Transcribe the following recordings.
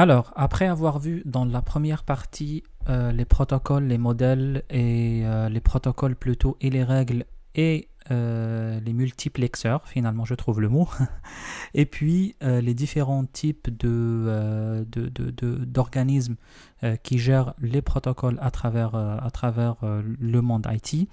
Alors, après avoir vu dans la première partie euh, les protocoles, les modèles et euh, les protocoles plutôt et les règles et euh, les multiplexeurs, finalement je trouve le mot, et puis les différents types d'organismes qui gèrent les protocoles à travers, à travers le monde IT.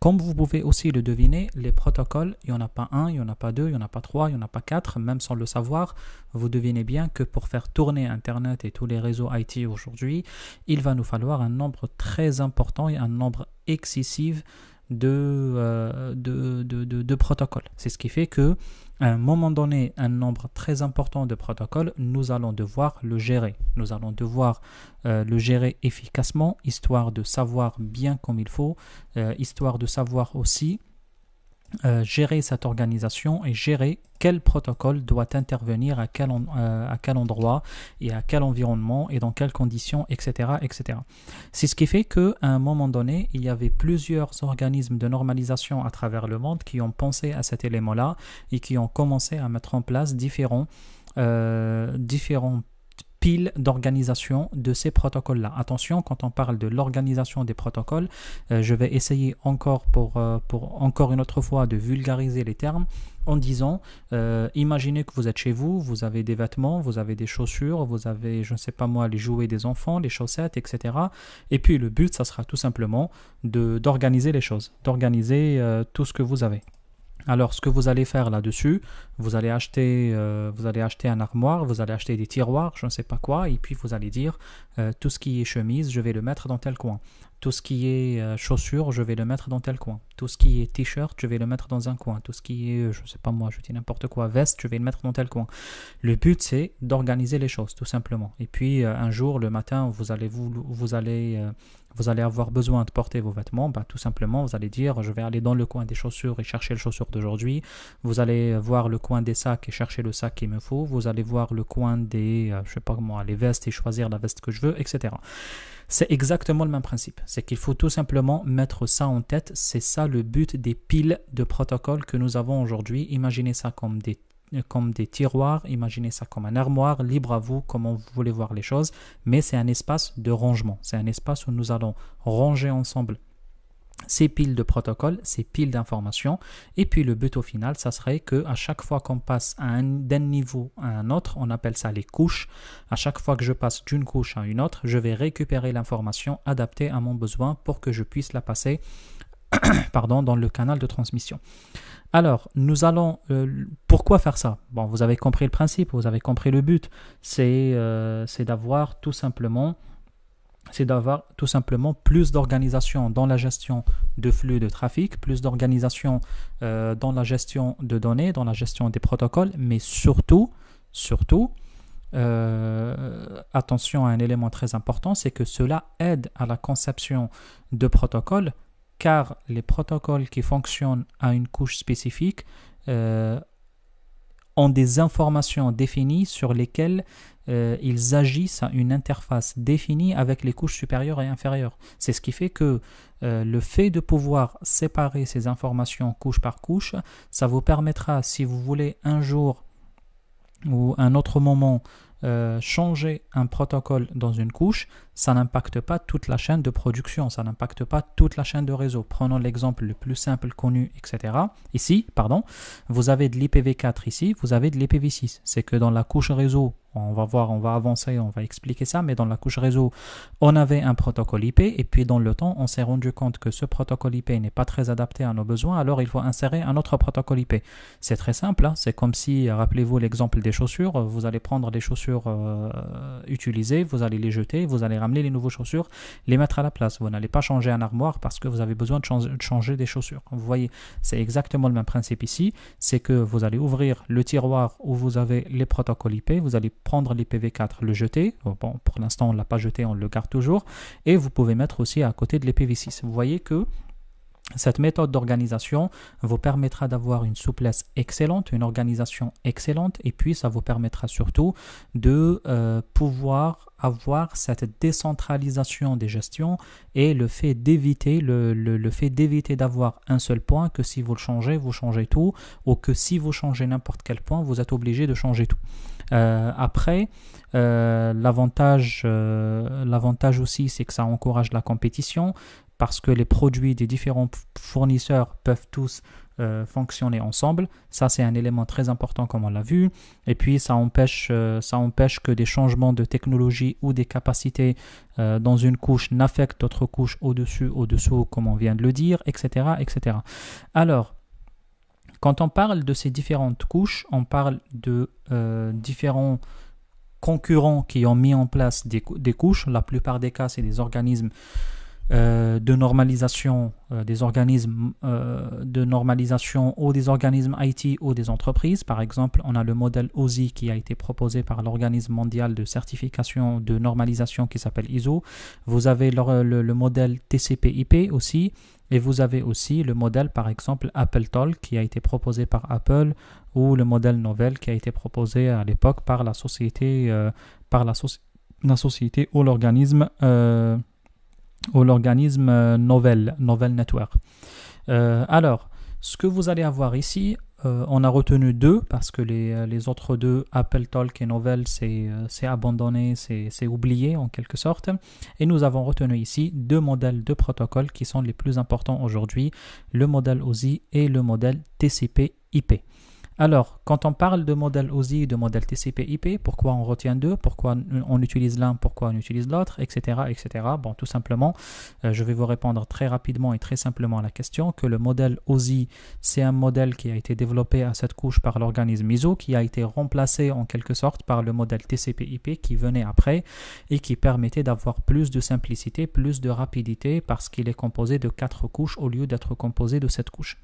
Comme vous pouvez aussi le deviner, les protocoles, il n'y en a pas un, il n'y en a pas deux, il n'y en a pas trois, il n'y en a pas quatre, même sans le savoir, vous devinez bien que pour faire tourner Internet et tous les réseaux IT aujourd'hui, il va nous falloir un nombre très important et un nombre excessif de, euh, de, de protocoles. C'est ce qui fait que à un moment donné un nombre très important de protocoles, nous allons devoir le gérer. Nous allons devoir euh, le gérer efficacement, histoire de savoir bien comme il faut, euh, histoire de savoir aussi euh, gérer cette organisation et gérer quel protocole doit intervenir à quel, euh, à quel endroit et à quel environnement et dans quelles conditions, etc. etc. C'est ce qui fait qu'à un moment donné, il y avait plusieurs organismes de normalisation à travers le monde qui ont pensé à cet élément-là et qui ont commencé à mettre en place différents, euh, différents pile d'organisation de ces protocoles-là. Attention, quand on parle de l'organisation des protocoles, euh, je vais essayer encore pour, euh, pour encore une autre fois de vulgariser les termes en disant, euh, imaginez que vous êtes chez vous, vous avez des vêtements, vous avez des chaussures, vous avez, je ne sais pas moi, les jouets des enfants, les chaussettes, etc. Et puis le but, ça sera tout simplement d'organiser les choses, d'organiser tout ce que vous avez. Alors, ce que vous allez faire là-dessus, vous allez acheter, euh, vous allez acheter un armoire, vous allez acheter des tiroirs, je ne sais pas quoi, et puis vous allez dire euh, tout ce qui est chemise, je vais le mettre dans tel coin. Tout ce qui est euh, chaussures, je vais le mettre dans tel coin. Tout ce qui est t-shirt, je vais le mettre dans un coin. Tout ce qui est, je ne sais pas moi, je dis n'importe quoi, veste, je vais le mettre dans tel coin. Le but, c'est d'organiser les choses, tout simplement. Et puis, un jour, le matin, vous allez, vous, allez, vous allez avoir besoin de porter vos vêtements. Bah, tout simplement, vous allez dire, je vais aller dans le coin des chaussures et chercher les chaussures d'aujourd'hui. Vous allez voir le des sacs et chercher le sac qu'il me faut. Vous allez voir le coin des, euh, je sais pas comment, les vestes et choisir la veste que je veux, etc. C'est exactement le même principe. C'est qu'il faut tout simplement mettre ça en tête. C'est ça le but des piles de protocoles que nous avons aujourd'hui. Imaginez ça comme des comme des tiroirs, imaginez ça comme un armoire, libre à vous comment vous voulez voir les choses, mais c'est un espace de rangement, c'est un espace où nous allons ranger ensemble ces piles de protocoles, ces piles d'informations. Et puis le but au final, ça serait que à chaque fois qu'on passe d'un niveau à un autre, on appelle ça les couches. À chaque fois que je passe d'une couche à une autre, je vais récupérer l'information adaptée à mon besoin pour que je puisse la passer pardon, dans le canal de transmission. Alors, nous allons. Euh, pourquoi faire ça Bon, vous avez compris le principe, vous avez compris le but. C'est euh, d'avoir tout simplement c'est d'avoir tout simplement plus d'organisation dans la gestion de flux de trafic, plus d'organisation euh, dans la gestion de données, dans la gestion des protocoles, mais surtout, surtout, euh, attention à un élément très important, c'est que cela aide à la conception de protocoles, car les protocoles qui fonctionnent à une couche spécifique euh, ont des informations définies sur lesquelles euh, ils agissent à une interface définie avec les couches supérieures et inférieures. C'est ce qui fait que euh, le fait de pouvoir séparer ces informations couche par couche, ça vous permettra, si vous voulez un jour ou un autre moment euh, changer un protocole dans une couche, ça n'impacte pas toute la chaîne de production, ça n'impacte pas toute la chaîne de réseau. Prenons l'exemple le plus simple connu, etc. Ici, pardon, vous avez de l'IPv4 ici, vous avez de l'IPv6. C'est que dans la couche réseau, on va voir, on va avancer, on va expliquer ça, mais dans la couche réseau, on avait un protocole IP et puis dans le temps, on s'est rendu compte que ce protocole IP n'est pas très adapté à nos besoins, alors il faut insérer un autre protocole IP. C'est très simple, hein, c'est comme si, euh, rappelez-vous l'exemple des chaussures, euh, vous allez prendre des chaussures euh, utilisées, vous allez les jeter, vous allez ramener les nouvelles chaussures, les mettre à la place. Vous n'allez pas changer un armoire parce que vous avez besoin de, changer, de changer des chaussures. Vous voyez, c'est exactement le même principe ici, c'est que vous allez ouvrir le tiroir où vous avez les protocoles IP, vous allez prendre l'IPv4, le jeter. Euh, bon, pour l'instant, on ne l'a pas jeté, on le garde toujours. Et vous pouvez mettre aussi à côté de l'IPv6. Vous voyez que cette méthode d'organisation vous permettra d'avoir une souplesse excellente, une organisation excellente, et puis ça vous permettra surtout de euh, pouvoir avoir cette décentralisation des gestions et le fait d'éviter le, fait d'éviter d'avoir un seul point que si vous le changez vous changez tout ou que si vous changez n'importe quel point vous êtes obligé de changer tout euh, après euh, l'avantage l'avantage aussi c'est que ça encourage la compétition parce que les produits des différents fournisseurs peuvent tous euh, fonctionner ensemble. Ça, c'est un élément très important comme on l'a vu. Et puis, ça empêche, euh, ça empêche que des changements de technologie ou des capacités euh, dans une couche n'affectent d'autres couches au-dessus, au-dessous, comme on vient de le dire, etc. etc. Alors, quand on parle de ces différentes couches, on parle de différents concurrents qui ont mis en place des couches. La plupart des cas, c'est des organismes euh, de normalisation euh, des organismes euh, de normalisation ou des organismes IT ou des entreprises. Par exemple, on a le modèle OSI qui a été proposé par l'organisme mondial de certification de normalisation qui s'appelle ISO. Vous avez le, modèle TCP/IP aussi. Et vous avez aussi le modèle, par exemple, Apple qui a été proposé par Apple ou le modèle Novell qui a été proposé à l'époque par la société, par la, la société ou l'organisme ou l'organisme euh, Novel, Novel Network. Euh, alors, ce que vous allez avoir ici, euh, on a retenu deux parce que les, autres deux, Apple Talk et Novel, c'est abandonné, c'est oublié en quelque sorte. Et nous avons retenu ici deux modèles de protocoles qui sont les plus importants aujourd'hui, le modèle OSI et le modèle TCP-IP. Alors, quand on parle de modèle OSI et de modèle TCP/IP, pourquoi on retient deux, pourquoi on utilise l'un, pourquoi on utilise l'autre, etc., etc. Bon, tout simplement, euh, je vais vous répondre très rapidement et très simplement à la question que le modèle OSI, c'est un modèle qui a été développé à cette couche par l'organisme ISO, qui a été remplacé en quelque sorte par le modèle TCP/IP qui venait après et qui permettait d'avoir plus de simplicité, plus de rapidité parce qu'il est composé de quatre couches au lieu d'être composé de sept couches.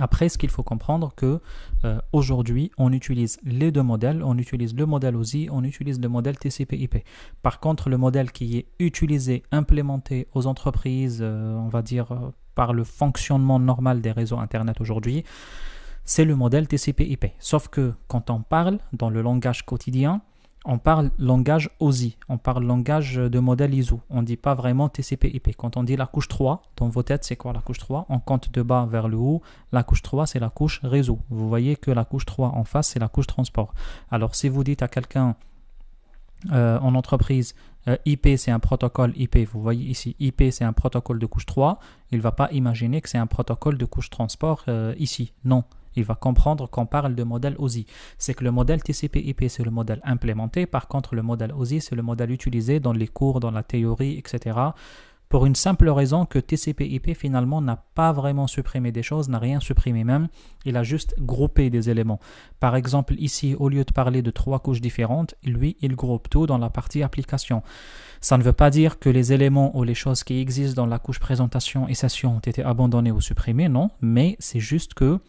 Après, ce qu'il faut comprendre que euh, aujourd'hui, on utilise les deux modèles, on utilise le modèle OSI, on utilise le modèle TCP/IP. Par contre, le modèle qui est utilisé, implémenté aux entreprises, euh, on va dire euh, par le fonctionnement normal des réseaux internet aujourd'hui, c'est le modèle TCP/IP. Sauf que quand on parle dans le langage quotidien, on parle langage OSI, on parle langage de modèle ISO, on ne dit pas vraiment TCP/IP. Quand on dit la couche 3, dans vos têtes, c'est quoi la couche 3 On compte de bas vers le haut. La couche 3, c'est la couche réseau. Vous voyez que la couche 3 en face, c'est la couche transport. Alors, si vous dites à quelqu'un euh, en entreprise, euh, IP, c'est un protocole IP, vous voyez ici, IP, c'est un protocole de couche 3, il ne va pas imaginer que c'est un protocole de couche transport euh, ici. Non, il va comprendre qu'on parle de modèle OSI. C'est que le modèle TCP/IP, c'est le modèle implémenté. Par contre, le modèle OSI, c'est le modèle utilisé dans les cours, dans la théorie, etc pour une simple raison que TCP/IP finalement n'a pas vraiment supprimé des choses, n'a rien supprimé même, il a juste groupé des éléments. Par exemple, ici, au lieu de parler de trois couches différentes, lui, il groupe tout dans la partie application. Ça ne veut pas dire que les éléments ou les choses qui existent dans la couche présentation et session ont été abandonnés ou supprimés, non, mais c'est juste que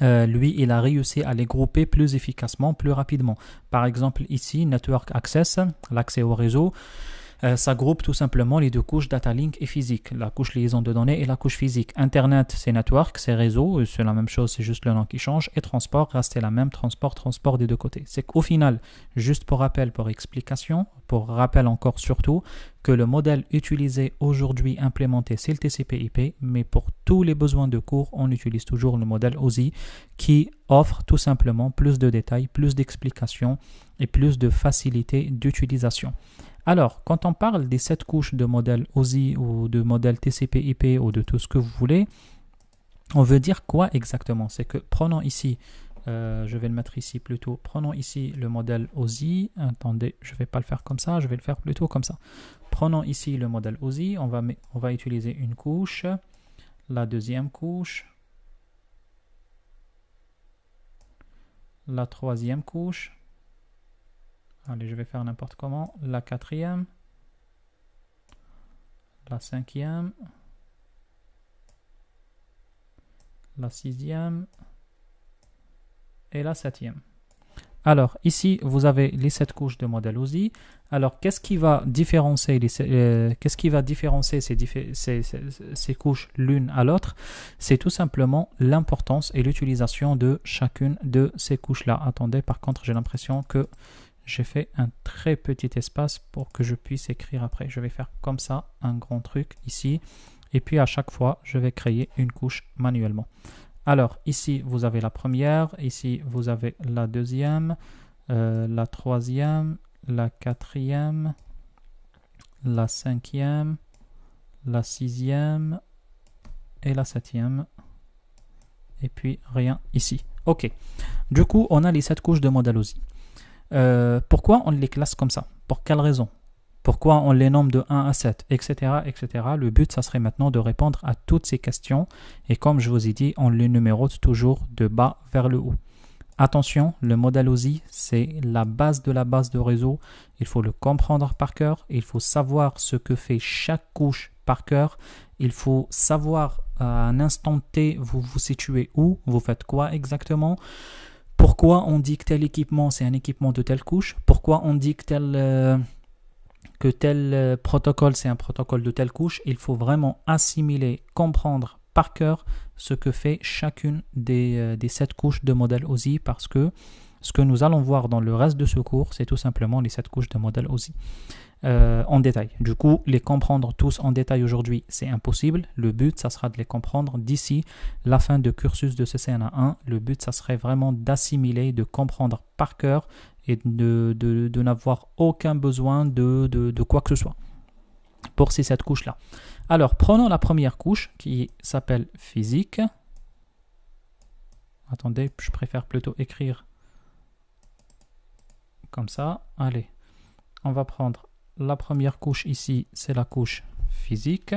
euh, lui, il a réussi à les grouper plus efficacement, plus rapidement. Par exemple, ici, Network Access, l'accès au réseau ça euh, groupe tout simplement les deux couches data link et physique, la couche liaison de données et la couche physique. Internet, c'est network, c'est réseau, euh, c'est la même chose, c'est juste le nom qui change. Et transport, reste la même, transport, transport des deux côtés. C'est qu'au final, juste pour rappel, pour explication, pour rappel encore surtout, que le modèle utilisé aujourd'hui implémenté, c'est le TCP/IP, mais pour tous les besoins de cours, on utilise toujours le modèle OSI qui offre tout simplement plus de détails, plus d'explications et plus de facilité d'utilisation. Alors, quand on parle des sept couches de modèle OSI ou de modèle TCP/IP ou de tout ce que vous voulez, on veut dire quoi exactement C'est que prenons ici, euh, je vais le mettre ici plutôt, prenons ici le modèle OSI. Attendez, je ne vais pas le faire comme ça, je vais le faire plutôt comme ça. Prenons ici le modèle OSI, on va, on va utiliser une couche, la deuxième couche, la troisième couche, Allez, je vais faire n'importe comment. La quatrième. La cinquième. La sixième. Et la septième. Alors, ici, vous avez les sept couches de modèle aussi. Alors, qu'est-ce qui va différencier, euh, qu'est-ce qui va ces couches l'une à l'autre C'est tout simplement l'importance et l'utilisation de chacune de ces couches-là. Attendez, par contre, j'ai l'impression que j'ai fait un très petit espace pour que je puisse écrire après. Je vais faire comme ça un grand truc ici. Et puis à chaque fois, je vais créer une couche manuellement. Alors ici, vous avez la première. Ici, vous avez la deuxième, euh, la troisième, la quatrième, la cinquième, la sixième et la septième. Et puis rien ici. Ok. Du coup, on a les sept couches de aussi. Euh, pourquoi on les classe comme ça Pour quelle raison Pourquoi on les nomme de 1 à 7 Etc. etc. Le but, ça serait maintenant de répondre à toutes ces questions. Et comme je vous ai dit, on les numérote toujours de bas vers le haut. Attention, le modèle OSI, c'est la base de la base de réseau. Il faut le comprendre par cœur. Il faut savoir ce que fait chaque couche par cœur. Il faut savoir à un instant T, vous vous situez où, vous faites quoi exactement pourquoi on dit que tel équipement c'est un équipement de telle couche, pourquoi on dit que tel, euh, que tel euh, protocole c'est un protocole de telle couche, il faut vraiment assimiler, comprendre par cœur ce que fait chacune des, euh, sept couches de modèle OSI parce que ce que nous allons voir dans le reste de ce cours, c'est tout simplement les sept couches de modèle OSI. Euh, en détail. Du coup, les comprendre tous en détail aujourd'hui, c'est impossible. Le but, ça sera de les comprendre d'ici la fin de cursus de CCNA1. Le but, ça serait vraiment d'assimiler, de comprendre par cœur et de, n'avoir aucun besoin de, quoi que ce soit pour ces cette couche-là. Alors, prenons la première couche qui s'appelle physique. Attendez, je préfère plutôt écrire comme ça. Allez, on va prendre la première couche ici, c'est la couche physique.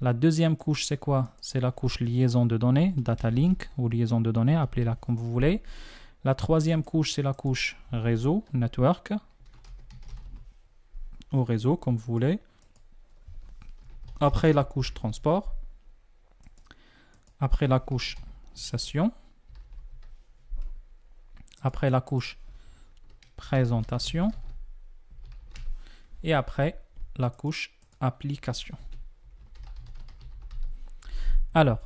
La deuxième couche, c'est quoi C'est la couche liaison de données, data link ou liaison de données, appelez-la comme vous voulez. La troisième couche, c'est la couche réseau, network, ou réseau, comme vous voulez. Après la couche transport. Après la couche session. Après la couche présentation et après la couche application. Alors,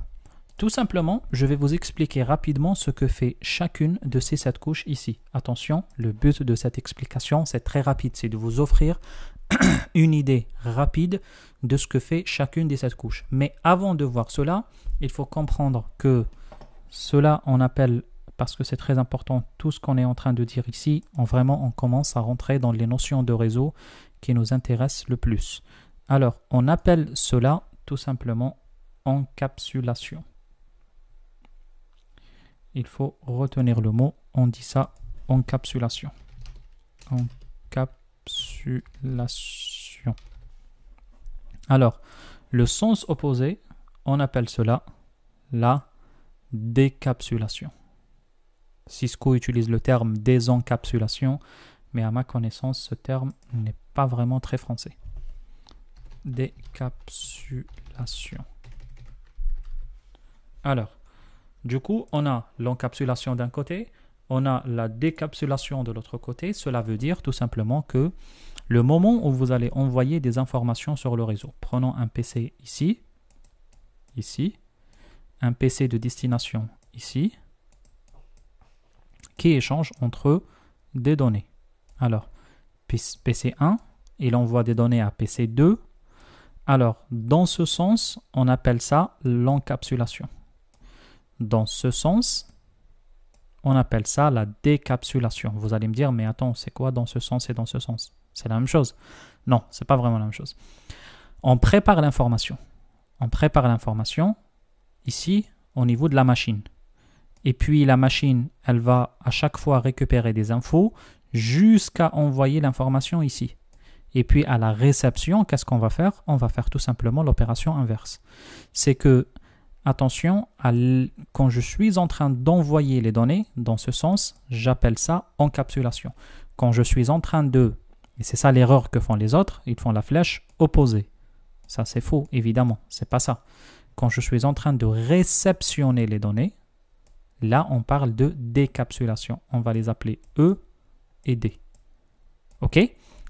tout simplement, je vais vous expliquer rapidement ce que fait chacune de ces sept couches ici. Attention, le but de cette explication, c'est très rapide, c'est de vous offrir une idée rapide de ce que fait chacune des sept couches. Mais avant de voir cela, il faut comprendre que cela, on appelle parce que c'est très important. Tout ce qu'on est en train de dire ici, on vraiment on commence à rentrer dans les notions de réseau qui nous intéressent le plus. Alors, on appelle cela tout simplement encapsulation. Il faut retenir le mot, on dit ça encapsulation. Encapsulation. Alors, le sens opposé, on appelle cela la décapsulation. Cisco utilise le terme désencapsulation, mais à ma connaissance, ce terme n'est pas vraiment très français. Décapsulation. Alors, du coup, on a l'encapsulation d'un côté, on a la décapsulation de l'autre côté. Cela veut dire tout simplement que le moment où vous allez envoyer des informations sur le réseau, prenons un PC ici, ici, un PC de destination ici, qui échange entre des données. Alors, PC1, il envoie des données à PC2. Alors, dans ce sens, on appelle ça l'encapsulation. Dans ce sens, on appelle ça la décapsulation. Vous allez me dire, mais attends, c'est quoi dans ce sens et dans ce sens C'est la même chose. Non, c'est pas vraiment la même chose. On prépare l'information. On prépare l'information ici au niveau de la machine et puis la machine, elle va à chaque fois récupérer des infos jusqu'à envoyer l'information ici. Et puis à la réception, qu'est-ce qu'on va faire On va faire tout simplement l'opération inverse. C'est que, attention, quand je suis en train d'envoyer les données dans ce sens, j'appelle ça encapsulation. Quand je suis en train de, et c'est ça l'erreur que font les autres, ils font la flèche opposée. Ça c'est faux, évidemment, c'est pas ça. Quand je suis en train de réceptionner les données, Là, on parle de décapsulation. On va les appeler E et D. OK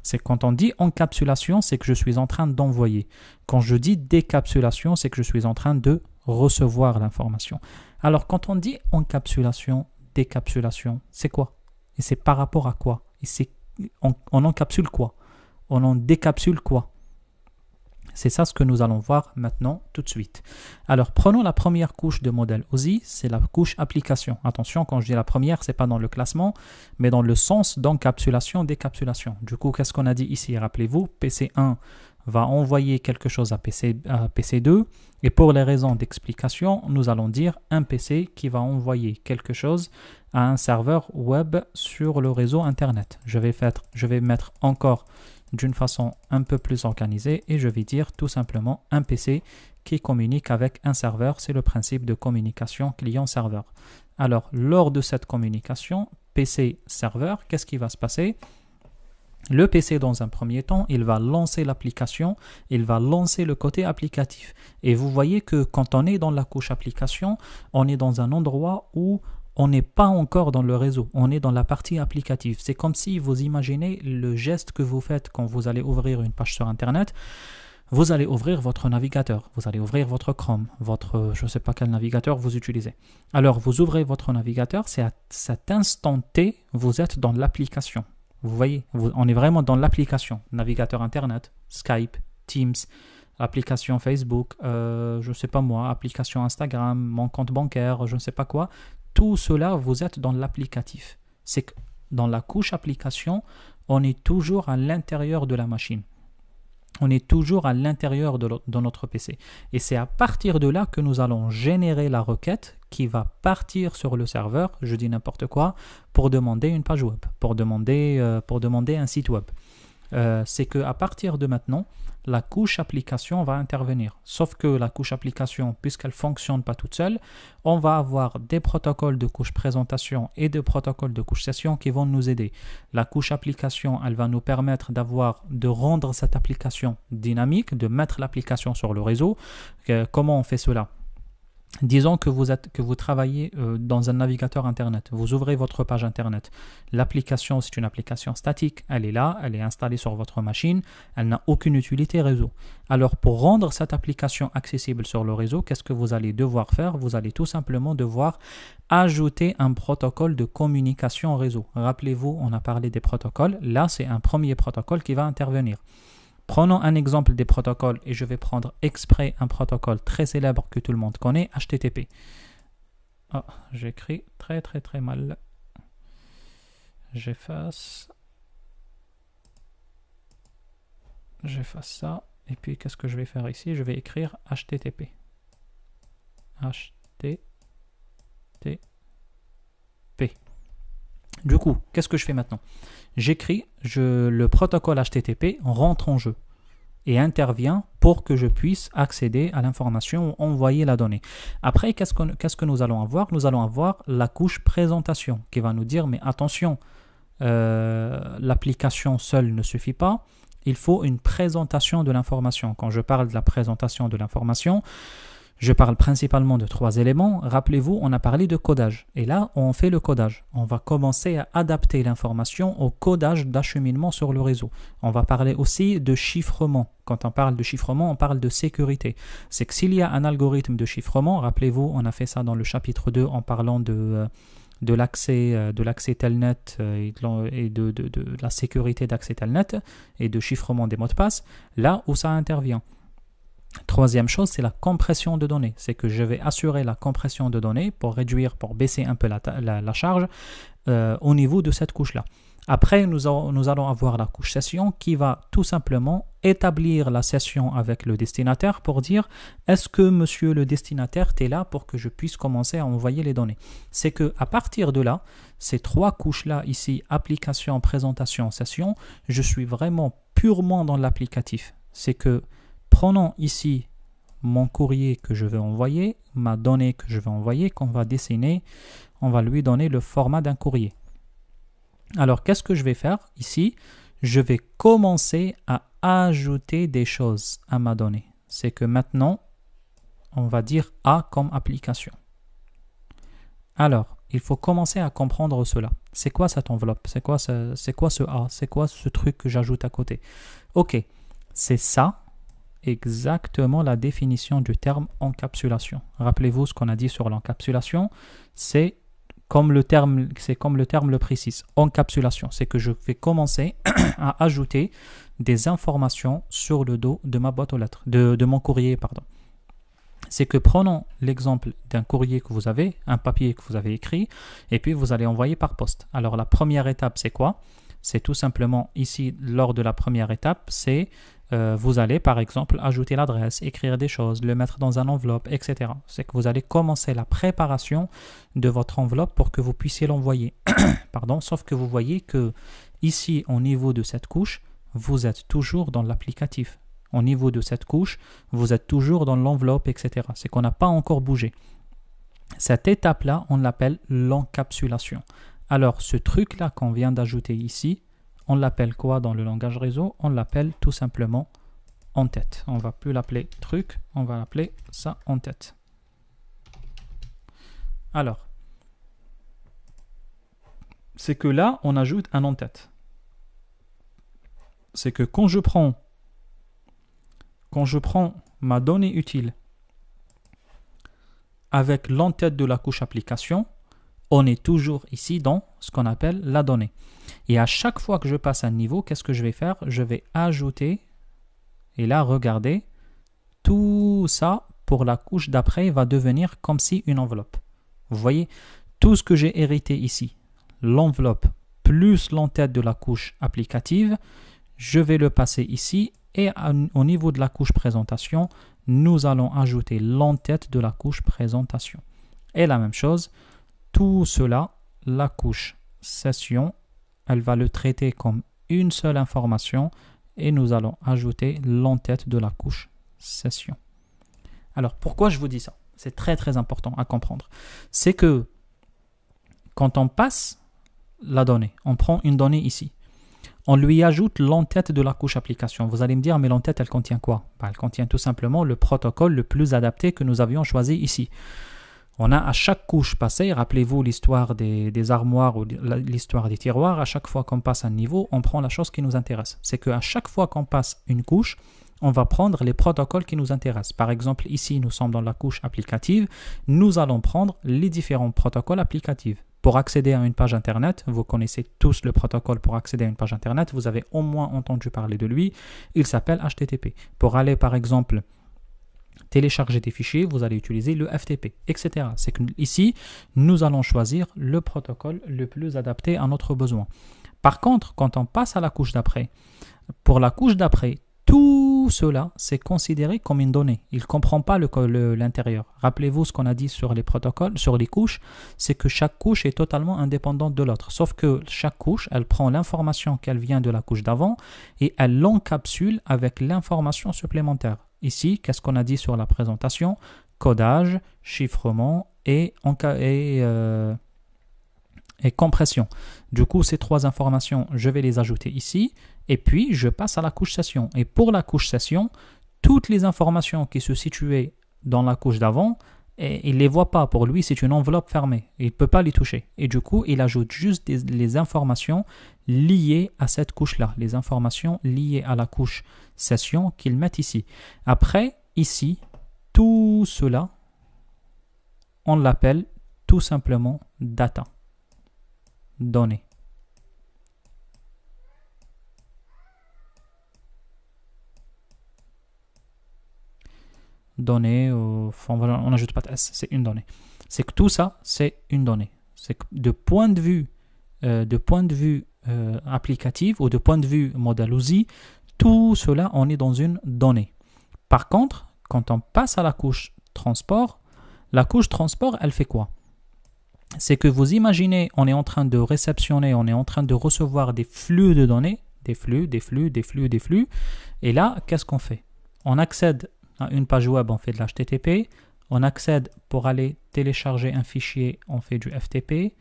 C'est quand on dit encapsulation, c'est que je suis en train d'envoyer. Quand je dis décapsulation, c'est que je suis en train de recevoir l'information. Alors, quand on dit encapsulation, décapsulation, c'est quoi Et c'est par rapport à quoi Et c'est on, on encapsule quoi On en décapsule quoi c'est ça ce que nous allons voir maintenant tout de suite. Alors prenons la première couche de modèle OSI, c'est la couche application. Attention, quand je dis la première, c'est pas dans le classement, mais dans le sens d'encapsulation, décapsulation. Du coup, qu'est-ce qu'on a dit ici Rappelez-vous, PC1 va envoyer quelque chose à, PC, 2 et pour les raisons d'explication, nous allons dire un PC qui va envoyer quelque chose à un serveur web sur le réseau Internet. je vais mettre encore d'une façon un peu plus organisée et je vais dire tout simplement un PC qui communique avec un serveur. C'est le principe de communication client-serveur. Alors, lors de cette communication PC-serveur, qu'est-ce qui va se passer le PC, dans un premier temps, il va lancer l'application, il va lancer le côté applicatif. Et vous voyez que quand on est dans la couche application, on est dans un endroit où on n'est pas encore dans le réseau, on est dans la partie applicative. C'est comme si vous imaginez le geste que vous faites quand vous allez ouvrir une page sur Internet. Vous allez ouvrir votre navigateur, vous allez ouvrir votre Chrome, votre je ne sais pas quel navigateur vous utilisez. Alors vous ouvrez votre navigateur, c'est à cet instant T, vous êtes dans l'application. Vous voyez, on est vraiment dans l'application. Navigateur Internet, Skype, Teams, application Facebook, euh, je ne sais pas moi, application Instagram, mon compte bancaire, je ne sais pas quoi, tout cela, vous êtes dans l'applicatif. C'est que dans la couche application, on est toujours à l'intérieur de la machine. On est toujours à l'intérieur de, notre PC. Et c'est à partir de là que nous allons générer la requête qui va partir sur le serveur, je dis n'importe quoi, pour demander une page web, pour demander, euh, pour demander un site web. Euh, c'est qu'à partir de maintenant, la couche application va intervenir. Sauf que la couche application, puisqu'elle ne fonctionne pas toute seule, on va avoir des protocoles de couche présentation et des protocoles de couche session qui vont nous aider. La couche application, elle va nous permettre d'avoir, de rendre cette application dynamique, de mettre l'application sur le réseau. Euh, comment on fait cela Disons que vous, que vous travaillez euh, dans un navigateur Internet, vous ouvrez votre page Internet. L'application, c'est une application statique, elle est là, elle est installée sur votre machine, elle n'a aucune utilité réseau. Alors pour rendre cette application accessible sur le réseau, qu'est-ce que vous allez devoir faire Vous allez tout simplement devoir ajouter un protocole de communication réseau. Rappelez-vous, on a parlé des protocoles, là c'est un premier protocole qui va intervenir. Prenons un exemple des protocoles et je vais prendre exprès un protocole très célèbre que tout le monde connaît, HTTP. Ah, j'écris très très très mal. J'efface. J'efface ça. Et puis qu'est-ce que je vais faire ici Je vais écrire HTTP. HTTP. Du coup, qu'est-ce que je fais maintenant J'écris le protocole HTTP rentre en jeu et intervient pour que je puisse accéder à l'information ou envoyer la donnée. Après, qu'est-ce que, nous allons avoir Nous allons avoir la couche présentation qui va nous dire, mais attention, euh, l'application seule ne suffit pas, il faut une présentation de l'information. Quand je parle de la présentation de l'information, je parle principalement de trois éléments. Rappelez-vous, on a parlé de codage. Et là, on fait le codage. On va commencer à adapter l'information au codage d'acheminement sur le réseau. On va parler aussi de chiffrement. Quand on parle de chiffrement, on parle de sécurité. C'est que s'il y a un algorithme de chiffrement, rappelez-vous, on a fait ça dans le chapitre 2 en parlant de... Euh, de l'accès euh, de l'accès telnet euh, et de la sécurité d'accès telnet et de chiffrement des mots de passe là où ça intervient Troisième chose, c'est la compression de données. C'est que je vais assurer la compression de données pour réduire, pour baisser un peu la, charge euh, au niveau de cette couche-là. Après, nous, nous, allons avoir la couche session qui va tout simplement établir la session avec le destinataire pour dire est-ce que monsieur le destinataire est là pour que je puisse commencer à envoyer les données. C'est que à partir de là, ces trois couches là ici application, présentation, session, je suis vraiment purement dans l'applicatif. C'est que Prenons ici mon courrier que je vais envoyer, ma donnée que je vais envoyer, qu'on va dessiner, on va lui donner le format d'un courrier. Alors, qu'est-ce que je vais faire ici Je vais commencer à ajouter des choses à ma donnée. C'est que maintenant, on va dire A comme application. Alors, il faut commencer à comprendre cela. C'est quoi cette enveloppe C'est quoi, ce, quoi ce A C'est quoi ce truc que j'ajoute à côté Ok, c'est ça exactement la définition du terme encapsulation. Rappelez-vous ce qu'on a dit sur l'encapsulation, c'est comme le terme c'est comme le terme le précise, encapsulation, c'est que je vais commencer à ajouter des informations sur le dos de ma boîte aux lettres, de, de mon courrier, pardon. C'est que prenons l'exemple d'un courrier que vous avez, un papier que vous avez écrit, et puis vous allez envoyer par poste. Alors la première étape, c'est quoi C'est tout simplement ici, lors de la première étape, c'est euh, vous allez par exemple ajouter l'adresse, écrire des choses, le mettre dans un enveloppe, etc. C'est que vous allez commencer la préparation de votre enveloppe pour que vous puissiez l'envoyer. Pardon, sauf que vous voyez que ici au niveau de cette couche, vous êtes toujours dans l'applicatif. Au niveau de cette couche, vous êtes toujours dans l'enveloppe, etc. C'est qu'on n'a pas encore bougé. Cette étape-là, on l'appelle l'encapsulation. Alors, ce truc-là qu'on vient d'ajouter ici, on l'appelle quoi dans le langage réseau On l'appelle tout simplement en tête. On va plus l'appeler truc, on va l'appeler ça en tête. Alors, c'est que là, on ajoute un en tête. C'est que quand je prends quand je prends ma donnée utile avec l'entête de la couche application, on est toujours ici dans ce qu'on appelle la donnée. Et à chaque fois que je passe un niveau, qu'est-ce que je vais faire Je vais ajouter, et là, regardez, tout ça pour la couche d'après va devenir comme si une enveloppe. Vous voyez, tout ce que j'ai hérité ici, l'enveloppe plus l'entête de la couche applicative, je vais le passer ici et au niveau de la couche présentation, nous allons ajouter l'entête de la couche présentation. Et la même chose, tout cela, la couche session elle va le traiter comme une seule information et nous allons ajouter l'entête de la couche session. Alors pourquoi je vous dis ça C'est très très important à comprendre. C'est que quand on passe la donnée, on prend une donnée ici, on lui ajoute l'entête de la couche application. Vous allez me dire, mais l'entête, elle contient quoi bah, Elle contient tout simplement le protocole le plus adapté que nous avions choisi ici. On a à chaque couche passée, rappelez-vous l'histoire des, armoires ou l'histoire des tiroirs, à chaque fois qu'on passe un niveau, on prend la chose qui nous intéresse. C'est qu'à chaque fois qu'on passe une couche, on va prendre les protocoles qui nous intéressent. Par exemple, ici, nous sommes dans la couche applicative. Nous allons prendre les différents protocoles applicatifs. Pour accéder à une page Internet, vous connaissez tous le protocole pour accéder à une page Internet, vous avez au moins entendu parler de lui, il s'appelle HTTP. Pour aller par exemple télécharger des fichiers, vous allez utiliser le FTP, etc. C'est que ici, nous allons choisir le protocole le plus adapté à notre besoin. Par contre, quand on passe à la couche d'après, pour la couche d'après, tout cela, c'est considéré comme une donnée. Il ne comprend pas l'intérieur. Rappelez-vous ce qu'on a dit sur les protocoles, sur les couches, c'est que chaque couche est totalement indépendante de l'autre. Sauf que chaque couche, elle prend l'information qu'elle vient de la couche d'avant et elle l'encapsule avec l'information supplémentaire ici, qu'est-ce qu'on a dit sur la présentation Codage, chiffrement et, euh, et compression. Du coup, ces trois informations, je vais les ajouter ici. Et puis, je passe à la couche session. Et pour la couche session, toutes les informations qui se situaient dans la couche d'avant, il ne les voit pas. Pour lui, c'est une enveloppe fermée. Il ne peut pas les toucher. Et du coup, il ajoute juste les informations liées à cette couche-là, les informations liées à la couche session qu'il met ici. Après, ici, tout cela, on l'appelle tout simplement data, données. donnée, on n'ajoute pas de S, c'est une donnée. C'est que tout ça, c'est une donnée. C'est que de point de vue, euh, de point de vue euh, applicatif ou de point de vue modèle tout cela, on est dans une donnée. Par contre, quand on passe à la couche transport, la couche transport, elle fait quoi C'est que vous imaginez, on est en train de réceptionner, on est en train de recevoir des flux de données, des flux, des flux, des flux, des flux. Et là, qu'est-ce qu'on fait On accède Hein, une page web, on fait de l'HTTP. On accède pour aller télécharger un fichier, on fait du FTP.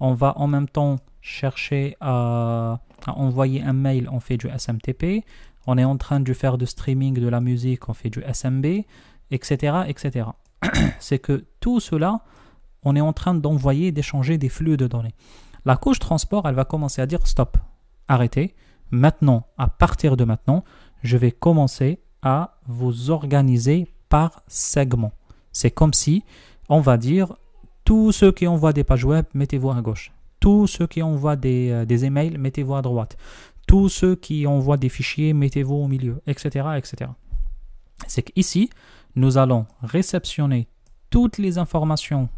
On va en même temps chercher à, envoyer un mail, on fait du SMTP. On est en train de faire du streaming de la musique, on fait du SMB, etc. etc. C'est que tout cela, on est en train d'envoyer, d'échanger des flux de données. La couche transport, elle va commencer à dire stop, arrêtez. Maintenant, à partir de maintenant, je vais commencer à vous organiser par segment. C'est comme si on va dire tous ceux qui envoient des pages web, mettez-vous à gauche. Tous ceux qui envoient des, euh, des emails, mettez-vous à droite. Tous ceux qui envoient des fichiers, mettez-vous au milieu, etc. etc. C'est qu'ici, nous allons réceptionner toutes les informations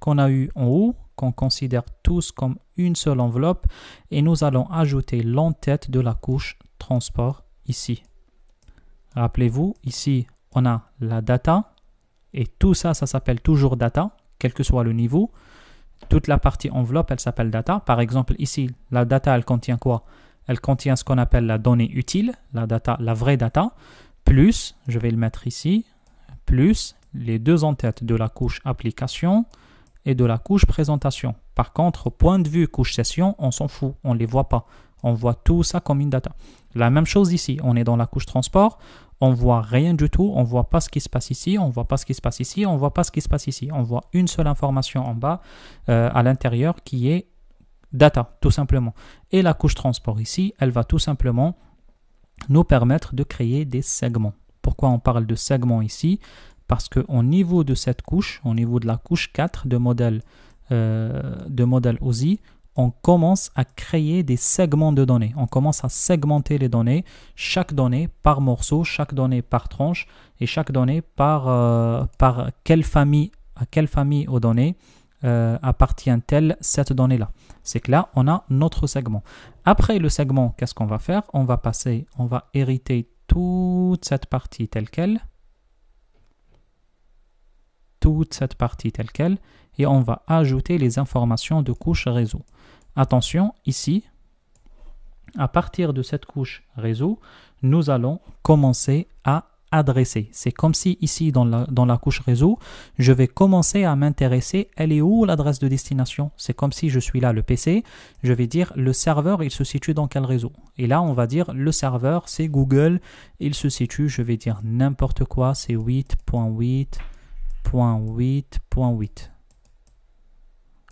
qu'on a eues en haut, qu'on considère tous comme une seule enveloppe, et nous allons ajouter l'entête de la couche transport ici. Rappelez-vous, ici, on a la data, et tout ça, ça s'appelle toujours data, quel que soit le niveau. Toute la partie enveloppe, elle s'appelle data. Par exemple, ici, la data, elle contient quoi Elle contient ce qu'on appelle la donnée utile, la data, la vraie data, plus, je vais le mettre ici, plus les deux en de la couche application et de la couche présentation. Par contre, point de vue couche session, on s'en fout, on ne les voit pas. On voit tout ça comme une data. La même chose ici, on est dans la couche transport, on voit rien du tout, on voit pas ce qui se passe ici, on voit pas ce qui se passe ici, on voit pas ce qui se passe ici. On voit une seule information en bas, euh, à l'intérieur, qui est data, tout simplement. Et la couche transport ici, elle va tout simplement nous permettre de créer des segments. Pourquoi on parle de segments ici Parce qu'au niveau de cette couche, au niveau de la couche 4 de modèle, euh, de modèle OSI, on commence à créer des segments de données. On commence à segmenter les données, chaque donnée par morceau, chaque donnée par tranche et chaque donnée par, euh, par quelle famille, à quelle famille aux données euh, appartient-elle cette donnée-là. C'est que là, on a notre segment. Après le segment, qu'est-ce qu'on va faire On va passer, on va hériter toute cette partie telle qu'elle toute cette partie telle qu'elle et on va ajouter les informations de couche réseau. Attention, ici, à partir de cette couche réseau, nous allons commencer à adresser. C'est comme si ici dans la, couche réseau, je vais commencer à m'intéresser, elle est où l'adresse de destination C'est comme si je suis là le PC, je vais dire le serveur, il se situe dans quel réseau Et là, on va dire le serveur, c'est Google, il se situe, je vais dire n'importe quoi, c'est 8.8.8.8.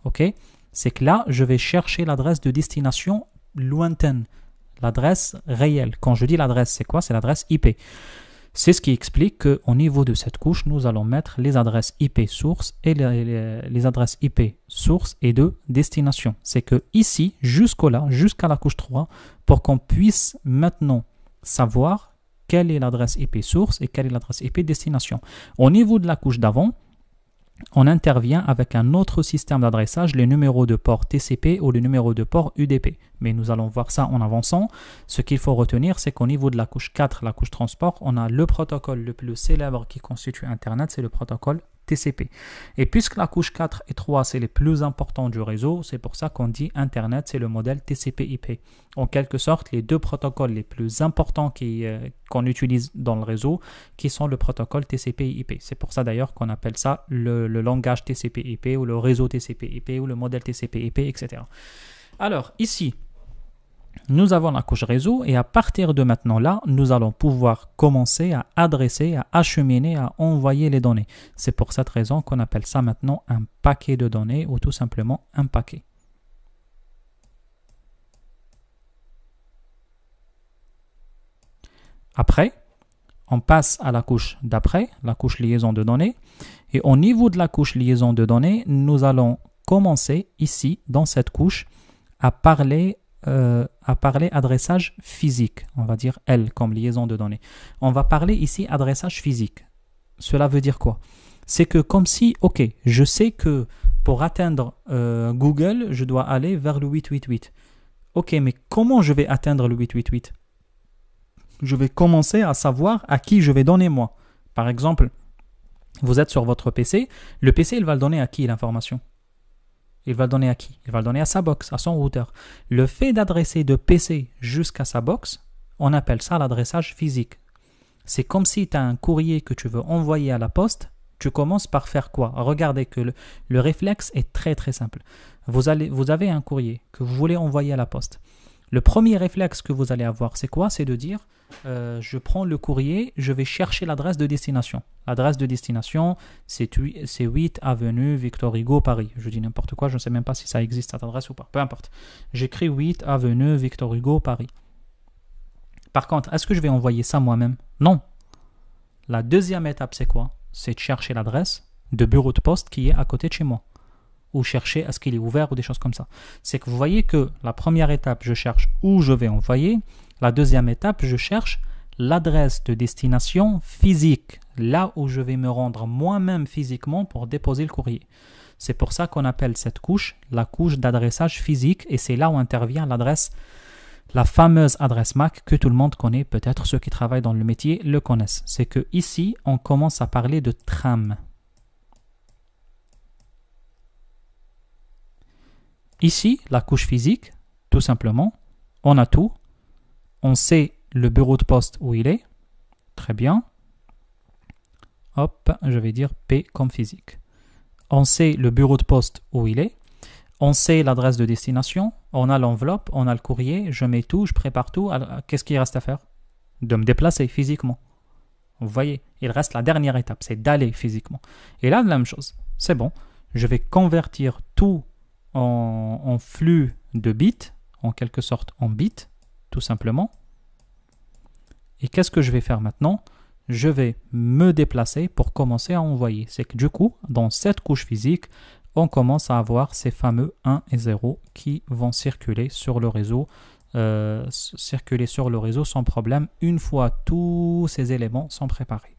OK c'est que là, je vais chercher l'adresse de destination lointaine, l'adresse réelle. Quand je dis l'adresse, c'est quoi C'est l'adresse IP. C'est ce qui explique qu'au niveau de cette couche, nous allons mettre les adresses IP source et les, les adresses IP source et de destination. C'est que ici, jusqu'au là, jusqu'à la couche 3, pour qu'on puisse maintenant savoir quelle est l'adresse IP source et quelle est l'adresse IP destination. Au niveau de la couche d'avant, on intervient avec un autre système d'adressage, les numéros de port TCP ou les numéros de port UDP. Mais nous allons voir ça en avançant. Ce qu'il faut retenir, c'est qu'au niveau de la couche 4, la couche transport, on a le protocole le plus célèbre qui constitue Internet, c'est le protocole TCP. Et puisque la couche 4 et 3, c'est les plus importants du réseau, c'est pour ça qu'on dit Internet, c'est le modèle TCP/IP. En quelque sorte, les deux protocoles les plus importants qui, euh, qu'on utilise dans le réseau, qui sont le protocole TCP/IP. C'est pour ça d'ailleurs qu'on appelle ça le, le langage TCP/IP ou le réseau TCP/IP ou le modèle TCP/IP, etc. Alors, ici, nous avons la couche réseau et à partir de maintenant là, nous allons pouvoir commencer à adresser, à acheminer, à envoyer les données. C'est pour cette raison qu'on appelle ça maintenant un paquet de données ou tout simplement un paquet. Après, on passe à la couche d'après, la couche liaison de données. Et au niveau de la couche liaison de données, nous allons commencer ici, dans cette couche, à parler euh, à parler adressage physique. On va dire L comme liaison de données. On va parler ici adressage physique. Cela veut dire quoi C'est que comme si, ok, je sais que pour atteindre euh, Google, je dois aller vers le 888. Ok, mais comment je vais atteindre le 888 Je vais commencer à savoir à qui je vais donner moi. Par exemple, vous êtes sur votre PC, le PC, il va le donner à qui l'information il va le donner à qui Il va le donner à sa box, à son routeur. Le fait d'adresser de PC jusqu'à sa box, on appelle ça l'adressage physique. C'est comme si tu as un courrier que tu veux envoyer à la poste, tu commences par faire quoi Regardez que le, le, réflexe est très très simple. Vous, allez, vous avez un courrier que vous voulez envoyer à la poste. Le premier réflexe que vous allez avoir, c'est quoi C'est de dire, euh, je prends le courrier, je vais chercher l'adresse de destination. L'adresse de destination, c'est 8 avenue Victor Hugo, Paris. Je dis n'importe quoi, je ne sais même pas si ça existe, cette adresse ou pas. Peu importe. J'écris 8 avenue Victor Hugo, Paris. Par contre, est-ce que je vais envoyer ça moi-même Non. La deuxième étape, c'est quoi C'est de chercher l'adresse de bureau de poste qui est à côté de chez moi ou chercher à ce qu'il est ouvert ou des choses comme ça. C'est que vous voyez que la première étape, je cherche où je vais envoyer. La deuxième étape, je cherche l'adresse de destination physique, là où je vais me rendre moi-même physiquement pour déposer le courrier. C'est pour ça qu'on appelle cette couche la couche d'adressage physique et c'est là où intervient l'adresse, la fameuse adresse MAC que tout le monde connaît, peut-être ceux qui travaillent dans le métier le connaissent. C'est que ici, on commence à parler de tram. Ici, la couche physique, tout simplement, on a tout. On sait le bureau de poste où il est. Très bien. Hop, je vais dire P comme physique. On sait le bureau de poste où il est. On sait l'adresse de destination. On a l'enveloppe, on a le courrier. Je mets tout, je prépare tout. Qu'est-ce qu'il reste à faire De me déplacer physiquement. Vous voyez, il reste la dernière étape, c'est d'aller physiquement. Et là, la même chose. C'est bon. Je vais convertir tout en, flux de bits, en quelque sorte en bits, tout simplement. Et qu'est-ce que je vais faire maintenant Je vais me déplacer pour commencer à envoyer. C'est que du coup, dans cette couche physique, on commence à avoir ces fameux 1 et 0 qui vont circuler sur le réseau, euh, circuler sur le réseau sans problème une fois tous ces éléments sont préparés.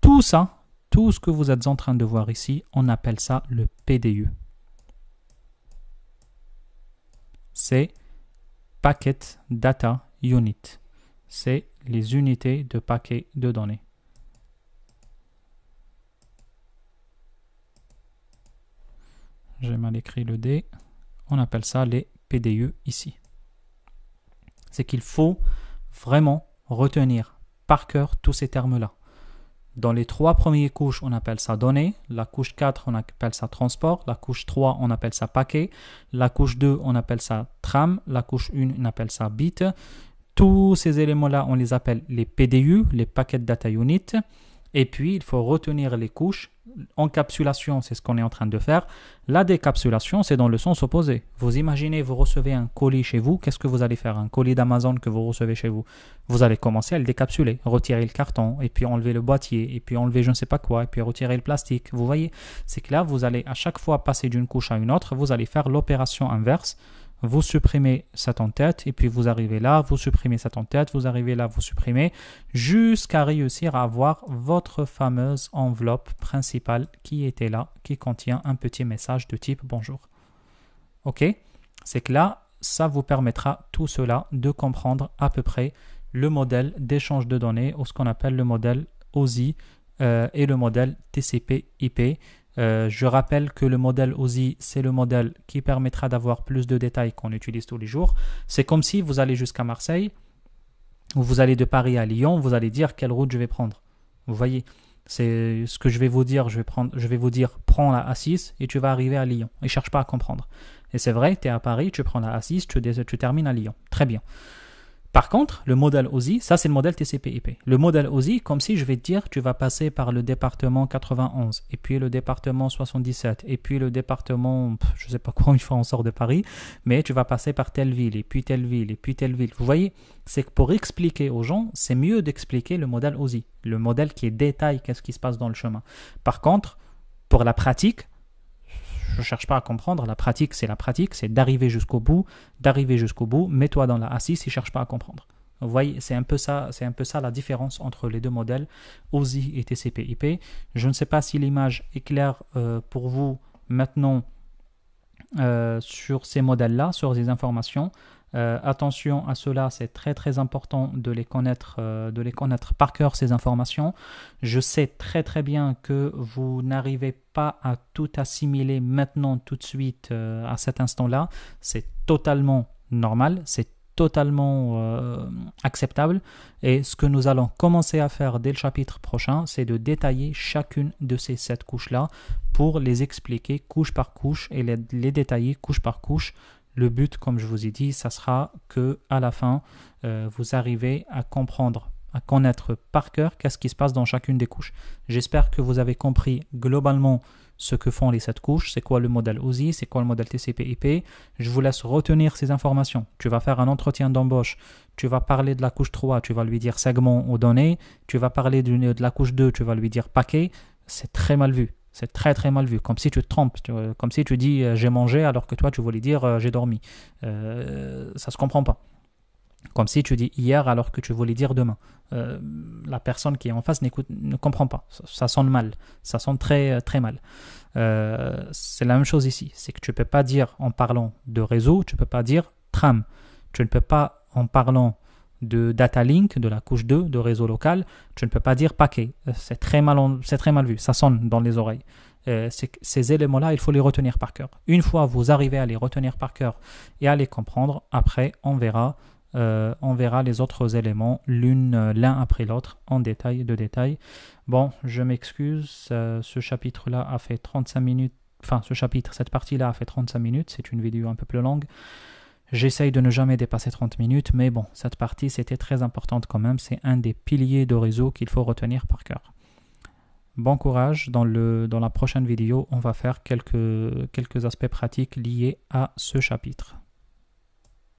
Tout ça, tout ce que vous êtes en train de voir ici, on appelle ça le PDU. c'est Packet Data Unit. C'est les unités de paquets de données. J'ai mal écrit le D. On appelle ça les PDE ici. C'est qu'il faut vraiment retenir par cœur tous ces termes-là. Dans les trois premières couches, on appelle ça données. La couche 4, on appelle ça transport. La couche 3, on appelle ça paquet. La couche 2, on appelle ça tram ». La couche 1, on appelle ça bit. Tous ces éléments-là, on les appelle les PDU, les paquets data unit. Et puis, il faut retenir les couches encapsulation, c'est ce qu'on est en train de faire. La décapsulation, c'est dans le sens opposé. Vous imaginez, vous recevez un colis chez vous, qu'est-ce que vous allez faire Un colis d'Amazon que vous recevez chez vous. Vous allez commencer à le décapsuler, retirer le carton, et puis enlever le boîtier, et puis enlever je ne sais pas quoi, et puis retirer le plastique. Vous voyez, c'est que là, vous allez à chaque fois passer d'une couche à une autre, vous allez faire l'opération inverse vous supprimez cette en-tête et puis vous arrivez là, vous supprimez cette en-tête, vous arrivez là, vous supprimez, jusqu'à réussir à avoir votre fameuse enveloppe principale qui était là, qui contient un petit message de type bonjour. Ok C'est que là, ça vous permettra tout cela de comprendre à peu près le modèle d'échange de données, ou ce qu'on appelle le modèle OSI euh, et le modèle TCP-IP. Euh, je rappelle que le modèle Ozi, c'est le modèle qui permettra d'avoir plus de détails qu'on utilise tous les jours. C'est comme si vous allez jusqu'à Marseille, ou vous allez de Paris à Lyon, vous allez dire quelle route je vais prendre. Vous voyez, c'est ce que je vais vous dire. Je vais, prendre, je vais vous dire, prends la A6 et tu vas arriver à Lyon. Et cherche pas à comprendre. Et c'est vrai, tu es à Paris, tu prends la A6, tu termines à Lyon. Très bien. Par contre, le modèle OSI, ça c'est le modèle TCPIP. Le modèle OSI, comme si je vais dire, tu vas passer par le département 91, et puis le département 77, et puis le département, je sais pas quoi, une fois on sort de Paris, mais tu vas passer par telle ville, et puis telle ville, et puis telle ville. Vous voyez, c'est que pour expliquer aux gens, c'est mieux d'expliquer le modèle OSI, le modèle qui détaille qu'est-ce qui se passe dans le chemin. Par contre, pour la pratique, je ne cherche pas à comprendre. La pratique, c'est la pratique, c'est d'arriver jusqu'au bout, d'arriver jusqu'au bout. Mets-toi dans la assise et cherche pas à comprendre. Vous voyez, c'est un peu ça, c'est un peu ça la différence entre les deux modèles, OSI et TCP/IP. Je ne sais pas si l'image est claire euh, pour vous maintenant euh, sur ces modèles-là, sur ces informations. Euh, attention à cela, c'est très très important de les connaître, euh, de les connaître par cœur ces informations. Je sais très très bien que vous n'arrivez pas à tout assimiler maintenant, tout de suite, euh, à cet instant-là. C'est totalement normal, c'est totalement acceptable. Et ce que nous allons commencer à faire dès le chapitre prochain, c'est de détailler chacune de ces sept couches-là pour les expliquer couche par couche et les détailler couche par couche le but, comme je vous ai dit, ça sera que à la fin, euh, vous arrivez à comprendre, à connaître par cœur qu'est-ce qui se passe dans chacune des couches. J'espère que vous avez compris globalement ce que font les sept couches, c'est quoi le modèle OSI, c'est quoi le modèle TCP/IP. Je vous laisse retenir ces informations. Tu vas faire un entretien d'embauche, tu vas parler de la couche 3, tu vas lui dire segment aux données, tu vas parler de la couche 2, tu vas lui dire paquet. C'est très mal vu. C'est très très mal vu, comme si tu te trompes, comme si tu dis euh, j'ai mangé alors que toi tu voulais dire euh, j'ai dormi. Euh, ça se comprend pas. Comme si tu dis hier alors que tu voulais dire demain. la personne qui est en face n'écoute, ne comprend pas. Ça, sent sonne mal. Ça sonne très très mal. c'est la même chose ici. C'est que tu peux pas dire en parlant de réseau, tu peux pas dire tram. Tu ne peux pas en parlant de data link, de la couche 2 de réseau local, tu ne peux pas dire paquet. Euh, c'est très mal, c'est très mal vu. Ça sonne dans les oreilles. Euh, ces éléments-là, il faut les retenir par cœur. Une fois vous arrivez à les retenir par cœur et à les comprendre, après on verra, euh, on verra les autres éléments l'une l'un après l'autre en détail de détail. Bon, je m'excuse, ce chapitre-là a fait 35 minutes. Enfin, ce chapitre, cette partie-là a fait 35 minutes. C'est une vidéo un peu plus longue. J'essaye de ne jamais dépasser 30 minutes, mais bon, cette partie c'était très importante quand même, c'est un des piliers de réseau qu'il faut retenir par cœur. Bon courage, dans, la prochaine vidéo, on va faire quelques aspects pratiques liés à ce chapitre.